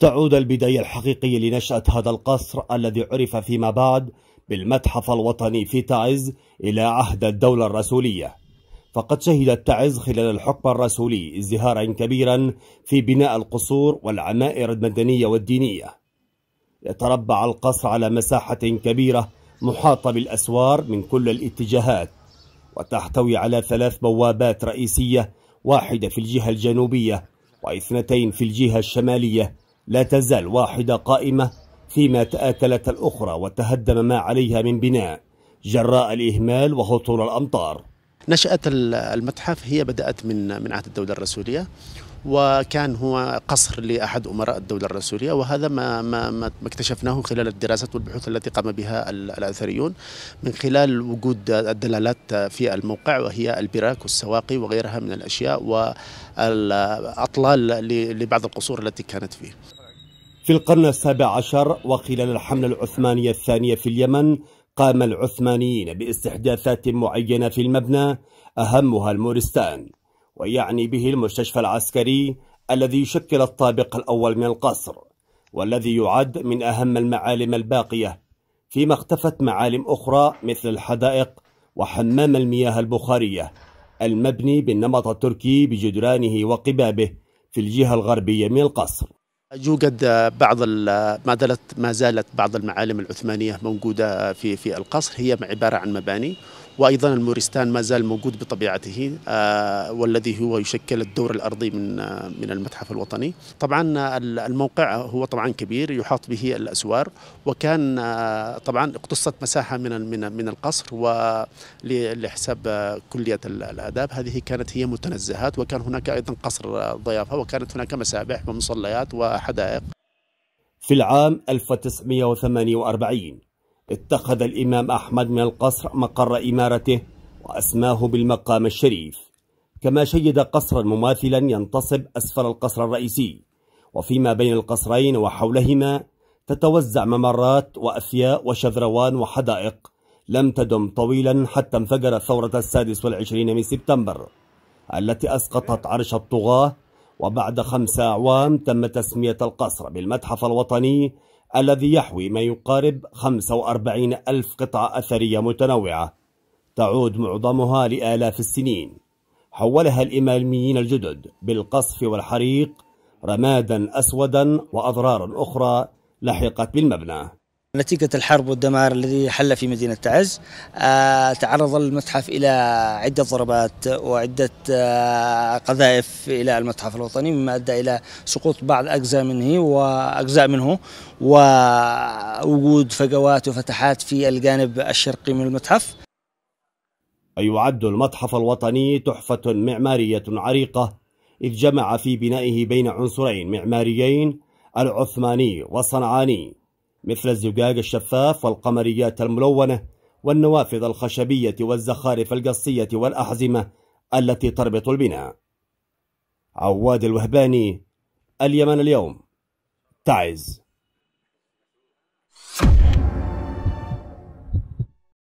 تعود البداية الحقيقية لنشأة هذا القصر الذي عرف فيما بعد بالمتحف الوطني في تعز إلى عهد الدولة الرسولية فقد شهدت تعز خلال الحكم الرسولي ازدهارا كبيرا في بناء القصور والعمائر المدنية والدينية يتربع القصر على مساحة كبيرة محاطة بالأسوار من كل الاتجاهات وتحتوي على ثلاث بوابات رئيسية واحدة في الجهة الجنوبية واثنتين في الجهة الشمالية لا تزال واحدة قائمة فيما تآكلت الأخرى وتهدم ما عليها من بناء جراء الإهمال وهطول الأمطار نشأة المتحف هي بدأت من من عهد الدولة الرسولية وكان هو قصر لأحد أمراء الدولة الرسولية وهذا ما, ما, ما اكتشفناه خلال الدراسات والبحوث التي قام بها الأثريون من خلال وجود الدلالات في الموقع وهي البراك والسواقي وغيرها من الأشياء والأطلال لبعض القصور التي كانت فيه في القرن السابع عشر وخلال الحملة العثمانية الثانية في اليمن قام العثمانيين باستحداثات معينة في المبنى أهمها المورستان ويعني به المستشفى العسكري الذي يشكل الطابق الأول من القصر والذي يعد من أهم المعالم الباقية فيما اختفت معالم أخرى مثل الحدائق وحمام المياه البخارية المبني بالنمط التركي بجدرانه وقبابه في الجهة الغربية من القصر يوجد بعض ما زالت ما زالت بعض المعالم العثمانيه موجوده في في القصر هي عباره عن مباني وايضا المورستان ما زال موجود بطبيعته آه، والذي هو يشكل الدور الارضي من آه، من المتحف الوطني طبعا الموقع هو طبعا كبير يحاط به الاسوار وكان آه، طبعا اقتصت مساحه من من من القصر ولحساب كليه الاداب هذه كانت هي متنزهات وكان هناك ايضا قصر ضيافه وكانت هناك مسابح ومصليات و حدائق في العام 1948 اتخذ الإمام أحمد من القصر مقر إمارته وأسماه بالمقام الشريف كما شيد قصرا مماثلا ينتصب أسفل القصر الرئيسي وفيما بين القصرين وحولهما تتوزع ممرات وأفياء وشذروان وحدائق لم تدم طويلا حتى انفجرت ثورة السادس والعشرين من سبتمبر التي أسقطت عرش الطغاة وبعد خمس أعوام تم تسمية القصر بالمتحف الوطني الذي يحوي ما يقارب 45 ألف قطعة أثرية متنوعة تعود معظمها لآلاف السنين حولها الإماميين الجدد بالقصف والحريق رمادا أسودا وأضرار أخرى لحقت بالمبنى نتيجة الحرب والدمار الذي حل في مدينة تعز آه، تعرض المتحف إلى عدة ضربات وعدة آه، قذائف إلى المتحف الوطني مما أدى إلى سقوط بعض أجزاء منه وأجزاء منه ووجود فجوات وفتحات في الجانب الشرقي من المتحف يعد المتحف الوطني تحفة معمارية عريقة إذ جمع في بنائه بين عنصرين معماريين العثماني والصنعاني مثل الزجاج الشفاف والقمريات الملونة والنوافذ الخشبية والزخارف القصية والأحزمة التي تربط البناء عواد الوهباني اليمن اليوم تعز